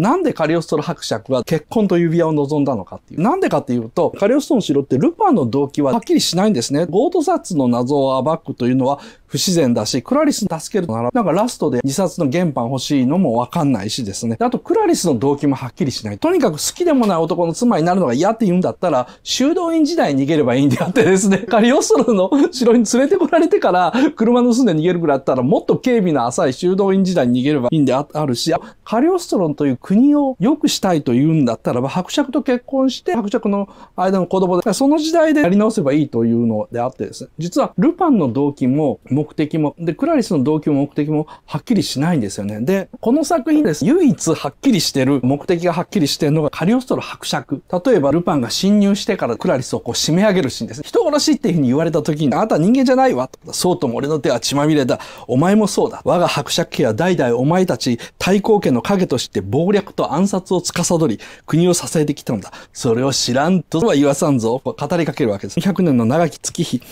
なんでカリオストロ伯爵は結婚と指輪を望んだのかっていう。なんでかっていうと、カリオストロの城ってルパンの動機ははっきりしないんですね。ゴートサツの謎を暴くというのは不自然だし、クラリス助けるなら、なんかラストで自殺の原版欲しいのもわかんないしですね。あと、クラリスの動機もはっきりしない。とにかく好きでもない男の妻になるのが嫌って言うんだったら、修道院時代に逃げればいいんであってですね、カリオストロの城に連れてこられてから、車盗んで逃げるぐらいだったら、もっと警備の浅い修道院時代に逃げればいいんであるし、カリオストロンという国を良くしたいと言うんだったらば、伯爵と結婚して、伯爵の間の子供で、その時代でやり直せばいいというのであってですね、実はルパンの動機も、目的も、で、クラリスの動機も目的もはっきりしないんですよね。で、この作品です。唯一はっきりしてる、目的がはっきりしてるのがカリオストロ伯爵。例えば、ルパンが侵入してからクラリスをこう締め上げるシーンです。人殺しっていうふうに言われた時に、あなた人間じゃないわ。とそうとも俺の手は血まみれだ。お前もそうだ。我が伯爵家は代々お前たち対抗家の影として謀略と暗殺を司り、国を支えてきたのだ。それを知らんとは言わさんぞ。語りかけるわけです。100年の長き月日、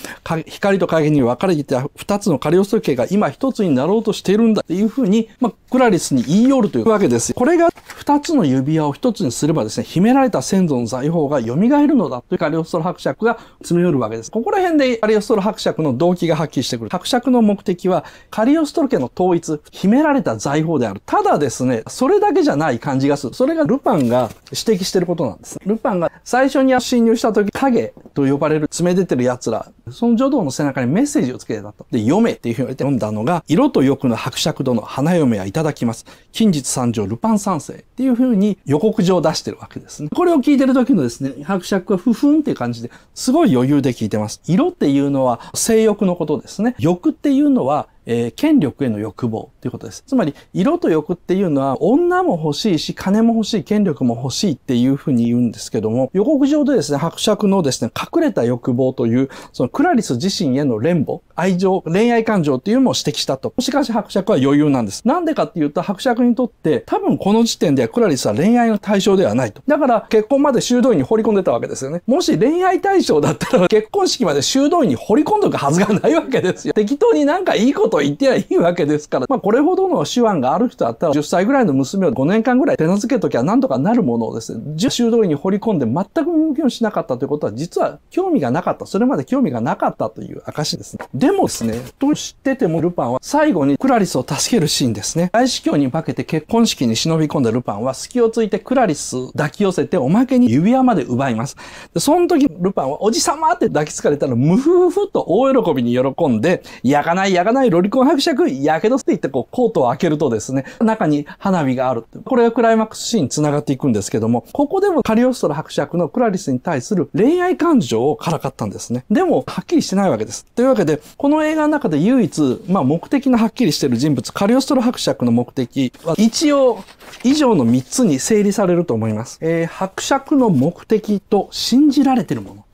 光と影に分かれていた二2つのカリオストロ系が今1つになろうとしているんだっていうふうに、まあ、クラリスに言い寄るというわけです。これが2つの指輪を1つにすればですね、秘められた先祖の財宝が蘇るのだというカリオストロ伯爵が詰め寄るわけです。ここら辺でカリオストロ伯爵の動機が発揮してくる。伯爵の目的は、カリオストロ家の統一、秘められた財宝である。ただですね、それだけじゃない感じがする。それがルパンが指摘してることなんです。ルパンが最初に侵入した時、影と呼ばれる詰め出てる奴ら、その女道の背中にメッセージをつけてたと。で、読めっていうふうに言われて読んだのが、色と欲の伯爵殿、花嫁はいただきます。近日参上、ルパン三世っていうふうに予告状を出してるわけですね。これを聞いてる時のですね、伯爵はふふんって感じで、すごい余裕で聞いてます。色っていうのは性欲のことですね。欲っていうのはえー、権力への欲望ということです。つまり、色と欲っていうのは、女も欲しいし、金も欲しい、権力も欲しいっていうふうに言うんですけども、予告上でですね、伯爵のですね、隠れた欲望という、そのクラリス自身への連母、愛情、恋愛感情っていうのを指摘したと。しかし伯爵は余裕なんです。なんでかっていうと、伯爵にとって、多分この時点ではクラリスは恋愛の対象ではないと。だから、結婚まで修道院に放り込んでたわけですよね。もし恋愛対象だったら、結婚式まで修道院に放り込んどくはずがないわけですよ。適当になんかいいことと言ってはいいわけですから、まあ、これほどの手腕がある人だったら、10歳ぐらいの娘を5年間ぐらい手なずけときゃなんとかなるものをですね、10修道院に掘り込んで全く動きをしなかったということは、実は興味がなかった、それまで興味がなかったという証ですね。でもですね、と知っててもルパンは最後にクラリスを助けるシーンですね。大司教に化けて結婚式に忍び込んだルパンは隙をついてクラリス抱き寄せておまけに指輪まで奪います。でその時ルパンはおじさまって抱きつかれたらムフフフと大喜びに喜んで、焼かない焼かないロリリコン伯爵、やけどって言ってこうコートを開けるとですね、中に花火がある。これがクライマックスシーンに繋がっていくんですけども、ここでもカリオストロ伯爵のクラリスに対する恋愛感情をからかったんですね。でも、はっきりしてないわけです。というわけで、この映画の中で唯一、まあ目的のはっきりしてる人物、カリオストロ伯爵の目的は一応以上の3つに整理されると思います。えー、伯爵の目的と信じられてるもの。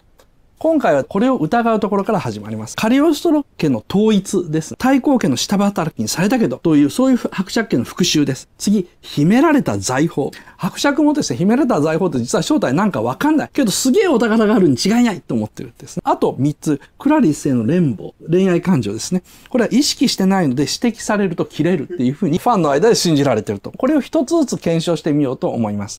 今回はこれを疑うところから始まります。カリオストロ家の統一です。太抗家の下働きにされたけど、という、そういう伯爵家の復讐です。次、秘められた財宝。伯爵もですね、秘められた財宝って実は正体なんかわかんない。けど、すげえお宝があるに違いないと思ってるんですね。あと3つ、クラリスへの連暴。恋愛感情ですね。これは意識してないので指摘されると切れるっていうふうに、ファンの間で信じられてると。これを一つずつ検証してみようと思います。